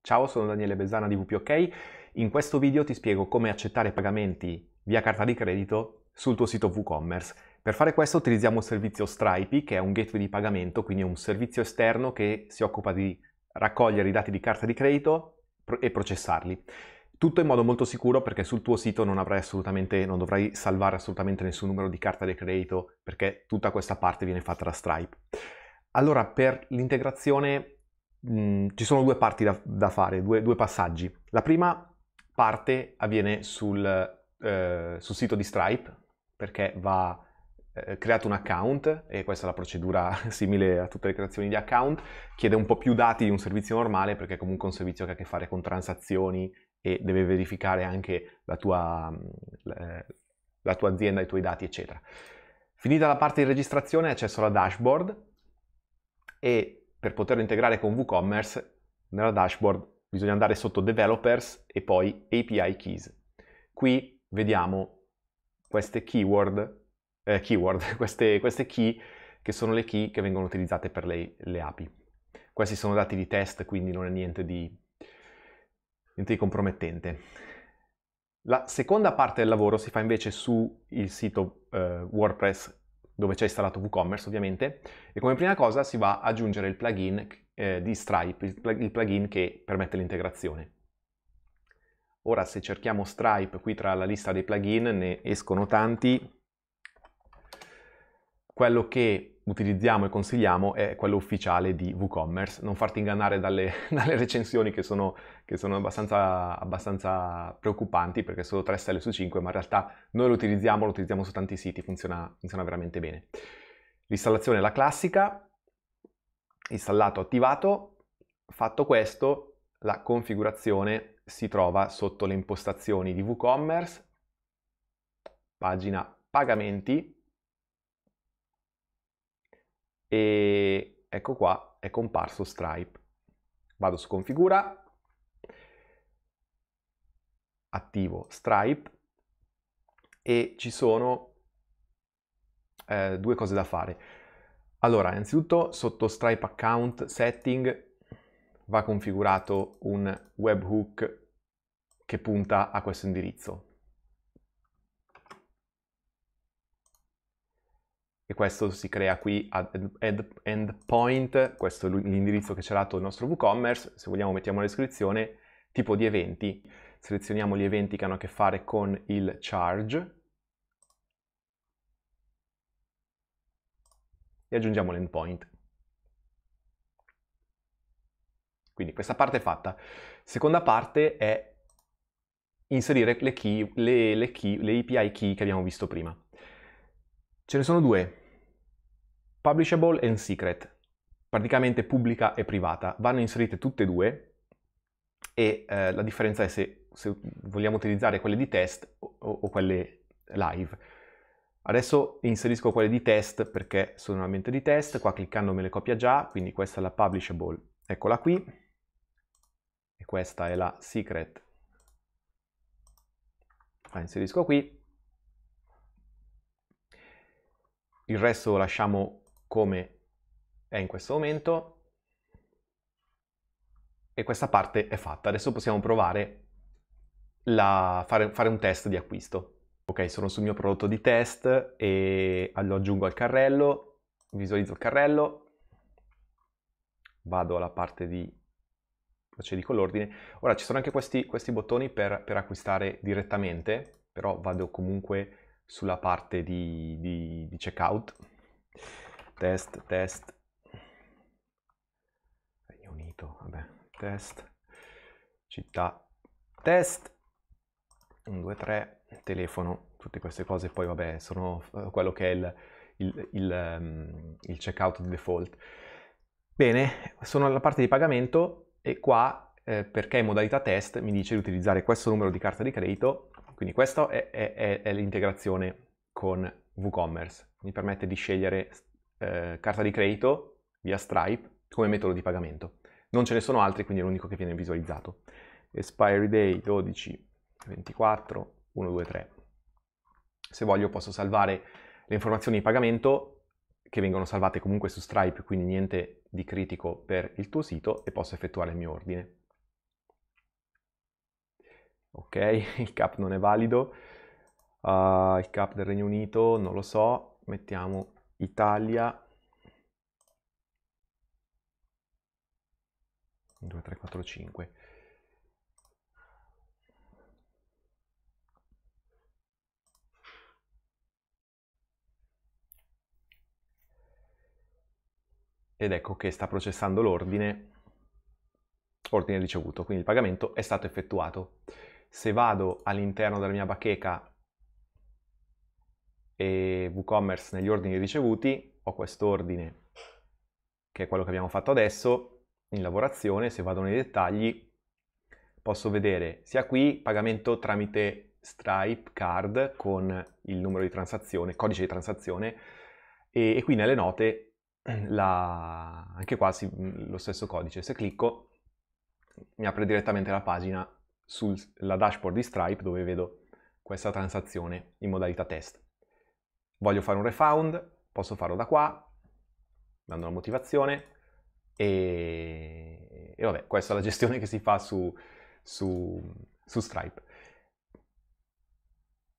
Ciao, sono Daniele Bezzana di WPOK. In questo video ti spiego come accettare pagamenti via carta di credito sul tuo sito WooCommerce. Per fare questo utilizziamo il servizio Stripey, che è un gateway di pagamento, quindi un servizio esterno che si occupa di raccogliere i dati di carta di credito e processarli. Tutto in modo molto sicuro perché sul tuo sito non, non dovrai salvare assolutamente nessun numero di carta di credito perché tutta questa parte viene fatta da Stripe. Allora, per l'integrazione Mm, ci sono due parti da, da fare, due, due, passaggi. La prima parte avviene sul, eh, sul sito di Stripe, perché va eh, creato un account, e questa è la procedura simile a tutte le creazioni di account, chiede un po' più dati di un servizio normale perché è comunque un servizio che ha a che fare con transazioni e deve verificare anche la tua, mm, la tua azienda, i tuoi dati, eccetera. Finita la parte di registrazione, accesso alla dashboard e per poterlo integrare con WooCommerce, nella dashboard bisogna andare sotto Developers e poi API Keys. Qui vediamo queste keyword, eh, keyword queste, queste, key che sono le key che vengono utilizzate per le, le API. Questi sono dati di test, quindi non è niente di, niente di compromettente. La seconda parte del lavoro si fa invece sul sito eh, WordPress dove c'è installato WooCommerce ovviamente, e come prima cosa si va ad aggiungere il plugin eh, di Stripe, il plugin che permette l'integrazione. Ora se cerchiamo Stripe qui tra la lista dei plugin ne escono tanti, quello che utilizziamo e consigliamo è quello ufficiale di WooCommerce. Non farti ingannare dalle, dalle recensioni che sono, che sono abbastanza, abbastanza, preoccupanti perché sono 3 stelle su 5, ma in realtà noi lo utilizziamo, lo utilizziamo su tanti siti, funziona, funziona veramente bene. L'installazione è la classica, installato, attivato. Fatto questo, la configurazione si trova sotto le impostazioni di WooCommerce, pagina pagamenti, e ecco qua è comparso Stripe. Vado su configura, attivo Stripe e ci sono eh, due cose da fare. Allora, innanzitutto sotto Stripe Account Setting va configurato un webhook che punta a questo indirizzo. e questo si crea qui ad endpoint, questo è l'indirizzo che ci ha dato il nostro WooCommerce, se vogliamo mettiamo la descrizione, tipo di eventi, selezioniamo gli eventi che hanno a che fare con il charge e aggiungiamo l'endpoint. Quindi questa parte è fatta. Seconda parte è inserire le, key, le, le, key, le API key che abbiamo visto prima. Ce ne sono due, Publishable and Secret, praticamente pubblica e privata. Vanno inserite tutte e due e eh, la differenza è se, se, vogliamo utilizzare quelle di test o, o, quelle live. Adesso inserisco quelle di test perché sono solamente di test, qua cliccando me le copia già, quindi questa è la Publishable, eccola qui, e questa è la Secret, la inserisco qui, il resto lasciamo come è in questo momento e questa parte è fatta. Adesso possiamo provare a fare, fare un test di acquisto. Ok, sono sul mio prodotto di test e lo aggiungo al carrello, visualizzo il carrello, vado alla parte di procedi con l'ordine. Ora ci sono anche questi, questi bottoni per, per, acquistare direttamente, però vado comunque sulla parte di, di, di checkout test, test, Regno Unito, vabbè, test, città, test, 1, 2, 3, telefono, tutte queste cose poi vabbè sono eh, quello che è il, il, il, um, il checkout di default. Bene, sono alla parte di pagamento e qua eh, perché in modalità test mi dice di utilizzare questo numero di carta di credito, quindi questa è, è, è l'integrazione con WooCommerce, mi permette di scegliere eh, carta di credito via Stripe come metodo di pagamento. Non ce ne sono altri, quindi è l'unico che viene visualizzato. Expiry day 12, 24, 1, 2, 3. Se voglio posso salvare le informazioni di pagamento che vengono salvate comunque su Stripe, quindi niente di critico per il tuo sito e posso effettuare il mio ordine. Ok, il cap non è valido. Uh, il cap del Regno Unito non lo so, mettiamo Italia 2, 3, 4, 5 ed ecco che sta processando l'ordine ordine ricevuto quindi il pagamento è stato effettuato se vado all'interno della mia bacheca e WooCommerce negli ordini ricevuti, ho quest'ordine che è quello che abbiamo fatto adesso in lavorazione, se vado nei dettagli posso vedere sia qui pagamento tramite Stripe card con il numero di transazione, codice di transazione e, e qui nelle note la, anche qua si, lo stesso codice, se clicco mi apre direttamente la pagina sulla dashboard di Stripe dove vedo questa transazione in modalità test voglio fare un refound, posso farlo da qua, dando la motivazione e, e vabbè, questa è la gestione che si fa su, su, su Stripe.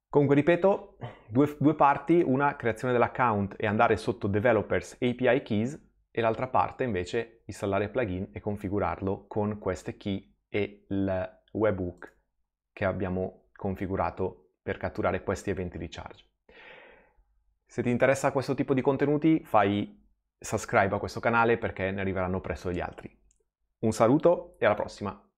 Comunque ripeto, due, due parti, una creazione dell'account e andare sotto Developers API Keys e l'altra parte invece installare plugin e configurarlo con queste key e il webhook che abbiamo configurato per catturare questi eventi di charge. Se ti interessa questo tipo di contenuti fai subscribe a questo canale perché ne arriveranno presto gli altri. Un saluto e alla prossima!